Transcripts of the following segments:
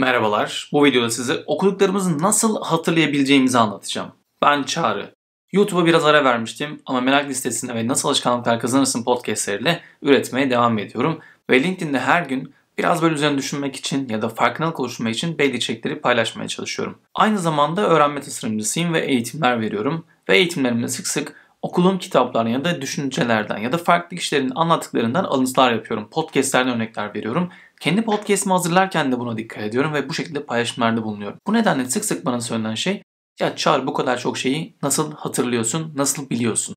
Merhabalar, bu videoda size okuduklarımızı nasıl hatırlayabileceğimizi anlatacağım. Ben Çağrı. YouTube'a biraz ara vermiştim ama merak listesinde ve Nasıl Alışkanlıklar Kazanırsın podcastleriyle üretmeye devam ediyorum. Ve LinkedIn'de her gün biraz böyle üzerine düşünmek için ya da farkındalık oluşturmak için belli içerikleri paylaşmaya çalışıyorum. Aynı zamanda öğrenme tasarımcısıyım ve eğitimler veriyorum. Ve eğitimlerimde sık sık Okulum kitaplarından ya da düşüncelerden ya da farklı kişilerin anlattıklarından alıntılar yapıyorum. Podcast'lerden örnekler veriyorum. Kendi podcast'imi hazırlarken de buna dikkat ediyorum ve bu şekilde paylaşımlarda bulunuyorum. Bu nedenle sık sık bana söylenen şey ya Çağrı bu kadar çok şeyi nasıl hatırlıyorsun, nasıl biliyorsun?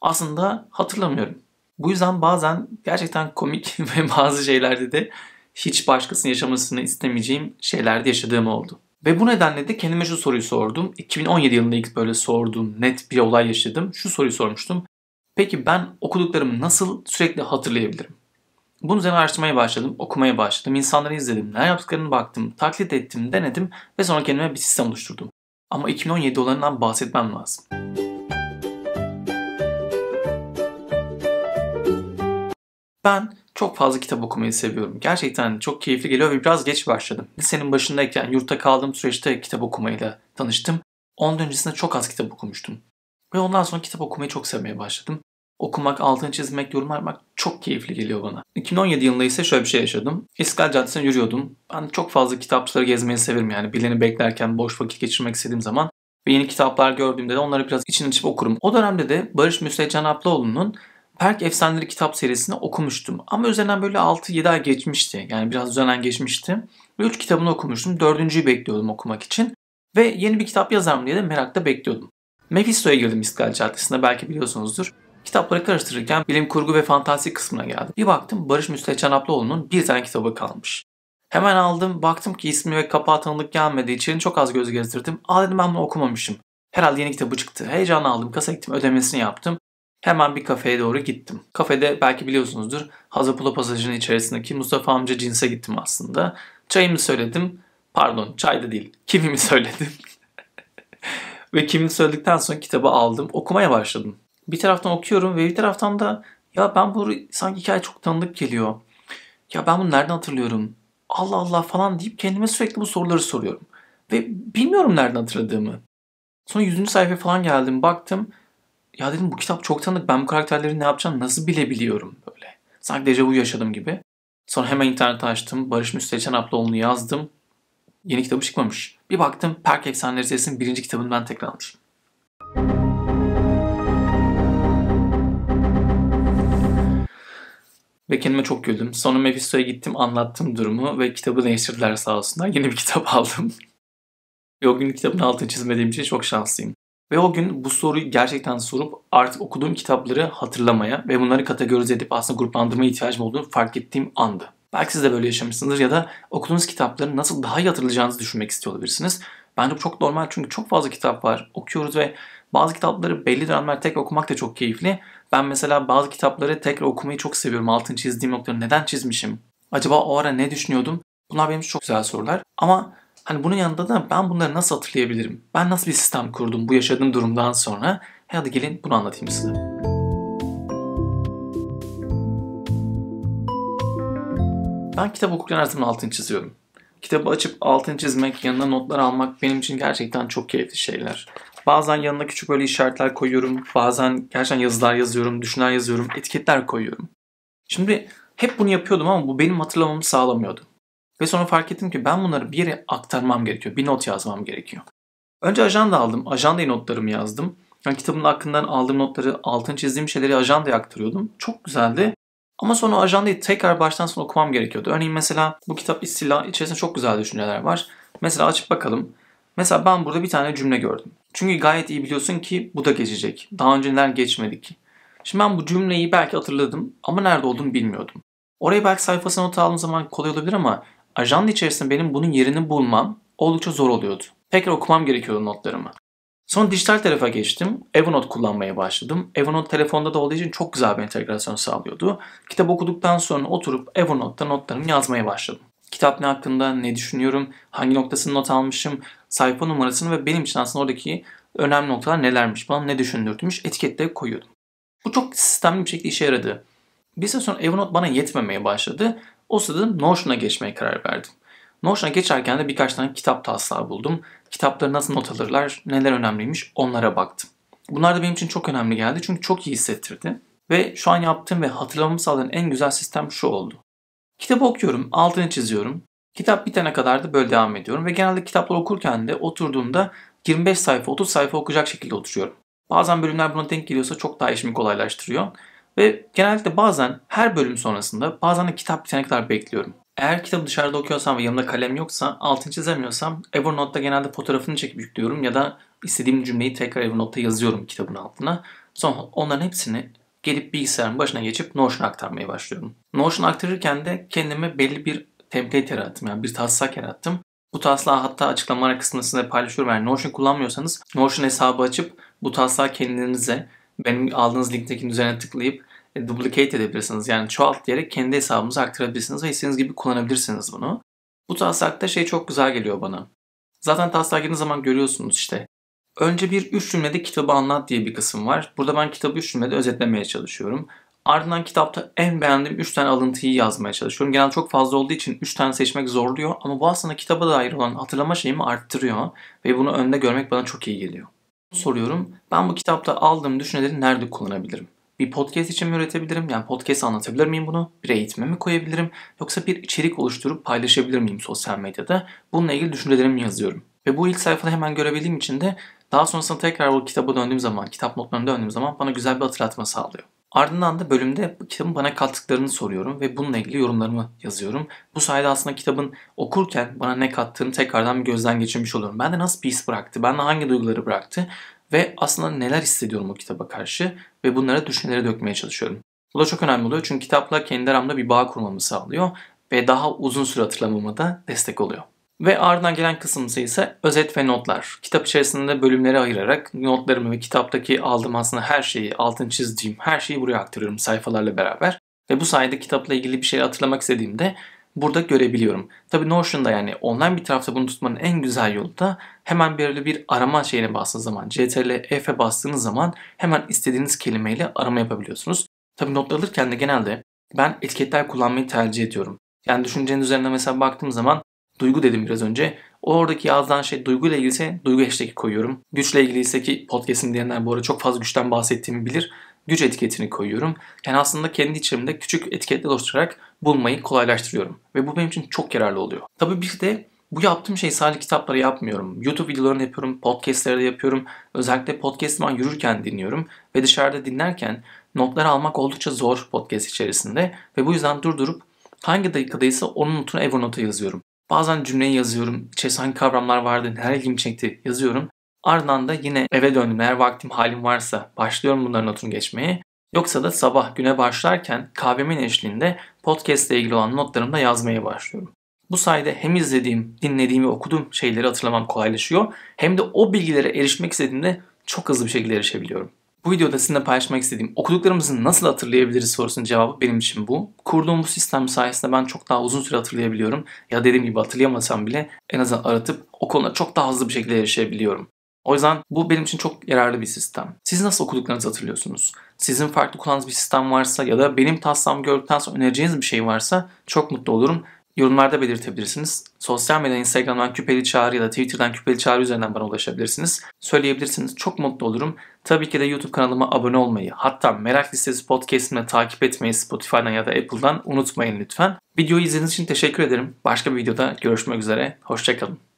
Aslında hatırlamıyorum. Bu yüzden bazen gerçekten komik ve bazı şeylerde de hiç başkasının yaşamasını istemeyeceğim şeylerde yaşadığım oldu. Ve bu nedenle de kendime şu soruyu sordum. 2017 yılında ilk böyle sorduğum net bir olay yaşadım. Şu soruyu sormuştum. Peki ben okuduklarımı nasıl sürekli hatırlayabilirim? Bunun üzerine araştırmaya başladım, okumaya başladım, insanları izledim, ne yaptıklarını baktım, taklit ettim, denedim ve sonra kendime bir sistem oluşturdum. Ama 2017 olanından bahsetmem lazım. Ben çok fazla kitap okumayı seviyorum. Gerçekten çok keyifli geliyor ve biraz geç başladım. Senin başındayken yurtta kaldığım süreçte kitap okumayla tanıştım. Ondan öncesinde çok az kitap okumuştum. Ve ondan sonra kitap okumayı çok sevmeye başladım. Okumak, altını çizmek, yorum yapmak çok keyifli geliyor bana. 2017 yılında ise şöyle bir şey yaşadım. İstiklal Caddesi'ne yürüyordum. Ben çok fazla kitapçıları gezmeyi severim yani. Bileni beklerken, boş vakit geçirmek istediğim zaman ve yeni kitaplar gördüğümde de onları biraz için açıp okurum. O dönemde de Barış Müsteh Canaplıoğlu'nun Perk Efsaneleri kitap serisini okumuştum. Ama üzerinden böyle 6-7 ay geçmişti. Yani biraz üzerinden geçmişti. Ve 3 kitabını okumuştum. Dördüncüyü bekliyordum okumak için. Ve yeni bir kitap yazar mı diye de merakla bekliyordum. Mephisto'ya girdim İstiklal Caddesi'nde belki biliyorsunuzdur. Kitapları karıştırırken bilim kurgu ve fantastik kısmına geldim. Bir baktım Barış Müstehcen Ablaoğlu'nun bir tane kitabı kalmış. Hemen aldım, baktım ki ismi ve kapağı tanıdık gelmediği için çok az göz gezdirdim. Aa dedim ben bunu okumamışım. Herhalde yeni kitabı çıktı. heyecan aldım, kasa ettim ödemesini yaptım. Hemen bir kafeye doğru gittim. Kafede belki biliyorsunuzdur Hazapula pasajının içerisindeki Mustafa amca cinse gittim aslında. Çayımı söyledim. Pardon çay da değil. Kimimi söyledim. ve kimimi söyledikten sonra kitabı aldım. Okumaya başladım. Bir taraftan okuyorum ve bir taraftan da ya ben bu sanki hikaye çok tanıdık geliyor. Ya ben bunu nereden hatırlıyorum? Allah Allah falan deyip kendime sürekli bu soruları soruyorum. Ve bilmiyorum nereden hatırladığımı. Sonra 100. sayfaya falan geldim baktım ya dedim bu kitap çok tanıdık. Ben bu karakterleri ne yapacağım, nasıl bilebiliyorum böyle. Sanki dejavu yaşadım gibi. Sonra hemen internet açtım. Barış Müstehcen Ablaoğlu'nu yazdım. Yeni kitabı çıkmamış. Bir baktım Perk Efsaneleri serisinin birinci kitabını ben tekrar almışım. Ve kendime çok güldüm. Sonra Mephisto'ya gittim anlattım durumu ve kitabı değiştirdiler sağ olsunlar. Yeni bir kitap aldım. Ve gün kitabın altını çizmediğim için çok şanslıyım. Ve o gün bu soruyu gerçekten sorup artık okuduğum kitapları hatırlamaya ve bunları kategorize edip aslında gruplandırmaya ihtiyacım olduğunu fark ettiğim andı. Belki siz de böyle yaşamışsınızdır ya da okuduğunuz kitapları nasıl daha iyi hatırlayacağınızı düşünmek istiyor olabilirsiniz. Bence bu çok normal çünkü çok fazla kitap var. Okuyoruz ve bazı kitapları belli dönemler tek okumak da çok keyifli. Ben mesela bazı kitapları tekrar okumayı çok seviyorum. Altın çizdiğim noktaları neden çizmişim? Acaba o ara ne düşünüyordum? Bunlar benim için çok güzel sorular. Ama Hani bunun yanında da ben bunları nasıl hatırlayabilirim? Ben nasıl bir sistem kurdum bu yaşadığım durumdan sonra? Hadi gelin bunu anlatayım size. Ben kitap okurken her zaman altını çiziyorum. Kitabı açıp altını çizmek, yanına notlar almak benim için gerçekten çok keyifli şeyler. Bazen yanına küçük böyle işaretler koyuyorum. Bazen gerçekten yazılar yazıyorum, düşünceler yazıyorum, etiketler koyuyorum. Şimdi hep bunu yapıyordum ama bu benim hatırlamamı sağlamıyordu. Ve sonra fark ettim ki ben bunları bir yere aktarmam gerekiyor. Bir not yazmam gerekiyor. Önce ajanda aldım. Ajandayı notlarımı yazdım. Yani kitabın hakkından aldığım notları, altın çizdiğim şeyleri ajandaya aktarıyordum. Çok güzeldi. Ama sonra ajandayı tekrar baştan sona okumam gerekiyordu. Örneğin mesela bu kitap istila içerisinde çok güzel düşünceler var. Mesela açıp bakalım. Mesela ben burada bir tane cümle gördüm. Çünkü gayet iyi biliyorsun ki bu da geçecek. Daha önce neler geçmedi ki? Şimdi ben bu cümleyi belki hatırladım ama nerede olduğunu bilmiyordum. Orayı belki sayfasına not aldığım zaman kolay olabilir ama ajanda içerisinde benim bunun yerini bulmam oldukça zor oluyordu. Tekrar okumam gerekiyordu notlarımı. Sonra dijital tarafa geçtim. Evernote kullanmaya başladım. Evernote telefonda da olduğu için çok güzel bir entegrasyon sağlıyordu. Kitap okuduktan sonra oturup Evernote'da notlarımı yazmaya başladım. Kitap ne hakkında, ne düşünüyorum, hangi noktasını not almışım, sayfa numarasını ve benim için aslında oradaki önemli noktalar nelermiş, bana ne düşündürtmüş etikette koyuyordum. Bu çok sistemli bir şekilde işe yaradı. Bir süre sonra Evernote bana yetmemeye başladı o sırada Notion'a geçmeye karar verdim. Notion'a geçerken de birkaç tane kitap taslağı buldum. Kitapları nasıl not alırlar, neler önemliymiş onlara baktım. Bunlar da benim için çok önemli geldi çünkü çok iyi hissettirdi. Ve şu an yaptığım ve hatırlamamı sağlayan en güzel sistem şu oldu. Kitabı okuyorum, altını çiziyorum. Kitap bitene kadar da böyle devam ediyorum ve genelde kitapları okurken de oturduğumda 25 sayfa 30 sayfa okuyacak şekilde oturuyorum. Bazen bölümler buna denk geliyorsa çok daha işimi kolaylaştırıyor. Ve genellikle bazen her bölüm sonrasında bazen de kitap bitene kadar bekliyorum. Eğer kitabı dışarıda okuyorsam ve yanımda kalem yoksa, altını çizemiyorsam Evernote'da genelde fotoğrafını çekip yüklüyorum ya da istediğim cümleyi tekrar Evernote'da yazıyorum kitabın altına. Sonra onların hepsini gelip bilgisayarın başına geçip Notion'a aktarmaya başlıyorum. Notion'a aktarırken de kendime belli bir template yarattım yani bir taslak yarattım. Bu taslağı hatta açıklamalar kısmında size paylaşıyorum. Yani Notion kullanmıyorsanız Notion hesabı açıp bu taslağı kendinize benim aldığınız linkteki üzerine tıklayıp e, duplicate edebilirsiniz. Yani çoğalt diyerek kendi hesabımıza aktarabilirsiniz ve istediğiniz gibi kullanabilirsiniz bunu. Bu taslakta şey çok güzel geliyor bana. Zaten taslağa girdiğiniz zaman görüyorsunuz işte. Önce bir üç cümlede kitabı anlat diye bir kısım var. Burada ben kitabı üç cümlede özetlemeye çalışıyorum. Ardından kitapta en beğendiğim 3 tane alıntıyı yazmaya çalışıyorum. Genel çok fazla olduğu için 3 tane seçmek zorluyor ama bu aslında kitaba dair olan hatırlama şeyimi arttırıyor ve bunu önde görmek bana çok iyi geliyor soruyorum. Ben bu kitapta aldığım düşünceleri nerede kullanabilirim? Bir podcast için mi üretebilirim? Yani podcast anlatabilir miyim bunu? Bir eğitime mi koyabilirim? Yoksa bir içerik oluşturup paylaşabilir miyim sosyal medyada? Bununla ilgili düşüncelerimi yazıyorum. Ve bu ilk sayfada hemen görebildiğim için de daha sonrasında tekrar bu kitaba döndüğüm zaman, kitap notlarına döndüğüm zaman bana güzel bir hatırlatma sağlıyor. Ardından da bölümde kitabın bana kattıklarını soruyorum ve bununla ilgili yorumlarımı yazıyorum. Bu sayede aslında kitabın okurken bana ne kattığını tekrardan bir gözden geçirmiş oluyorum. Bende nasıl bir his bıraktı, bende hangi duyguları bıraktı ve aslında neler hissediyorum o kitaba karşı ve bunları düşüncelere dökmeye çalışıyorum. Bu da çok önemli oluyor çünkü kitapla kendi aramda bir bağ kurmamı sağlıyor ve daha uzun süre hatırlamama da destek oluyor. Ve ardından gelen kısım ise özet ve notlar. Kitap içerisinde bölümlere ayırarak notlarımı ve kitaptaki aldığım aslında her şeyi, altın çizdiğim her şeyi buraya aktarıyorum sayfalarla beraber. Ve bu sayede kitapla ilgili bir şey hatırlamak istediğimde burada görebiliyorum. Tabii Notion'da yani online bir tarafta bunu tutmanın en güzel yolu da hemen böyle bir arama şeyine bastığınız zaman, CTRL F'e bastığınız zaman hemen istediğiniz kelimeyle arama yapabiliyorsunuz. Tabii not alırken de genelde ben etiketler kullanmayı tercih ediyorum. Yani düşüncenin üzerine mesela baktığım zaman Duygu dedim biraz önce. Oradaki yazdan şey duyguyla ilgiliyse duygu hashtag'i koyuyorum. Güçle ilgiliyse ki podcast'in diyenler bu arada çok fazla güçten bahsettiğimi bilir. Güç etiketini koyuyorum. Yani aslında kendi içimde küçük etiketler oluşturarak bulmayı kolaylaştırıyorum. Ve bu benim için çok yararlı oluyor. Tabii bir de bu yaptığım şey sadece kitapları yapmıyorum. YouTube videolarını yapıyorum, podcastları da yapıyorum. Özellikle podcast zaman yürürken dinliyorum ve dışarıda dinlerken notları almak oldukça zor podcast içerisinde ve bu yüzden durdurup hangi dakikadaysa onun notunu Evernote'a yazıyorum. Bazen cümleyi yazıyorum. İçerisinde hangi kavramlar vardı, neler ilgimi çekti yazıyorum. Ardından da yine eve döndüm. Eğer vaktim halim varsa başlıyorum bunların notunu geçmeye. Yoksa da sabah güne başlarken kahvemin eşliğinde podcast ile ilgili olan notlarımda yazmaya başlıyorum. Bu sayede hem izlediğim, dinlediğim ve okuduğum şeyleri hatırlamam kolaylaşıyor hem de o bilgilere erişmek istediğimde çok hızlı bir şekilde erişebiliyorum. Bu videoda sizinle paylaşmak istediğim okuduklarımızı nasıl hatırlayabiliriz sorusunun cevabı benim için bu. Kurduğum bu sistem sayesinde ben çok daha uzun süre hatırlayabiliyorum ya dediğim gibi hatırlayamasam bile en azından aratıp o konuda çok daha hızlı bir şekilde erişebiliyorum. O yüzden bu benim için çok yararlı bir sistem. Siz nasıl okuduklarınızı hatırlıyorsunuz? Sizin farklı kullandığınız bir sistem varsa ya da benim taslağımı gördükten sonra önereceğiniz bir şey varsa çok mutlu olurum yorumlarda belirtebilirsiniz. Sosyal medya Instagram'dan küpeli çağrı ya da Twitter'dan küpeli çağrı üzerinden bana ulaşabilirsiniz. Söyleyebilirsiniz. Çok mutlu olurum. Tabii ki de YouTube kanalıma abone olmayı, hatta Merak Listesi podcast'imle takip etmeyi Spotify'dan ya da Apple'dan unutmayın lütfen. Videoyu izlediğiniz için teşekkür ederim. Başka bir videoda görüşmek üzere. Hoşçakalın.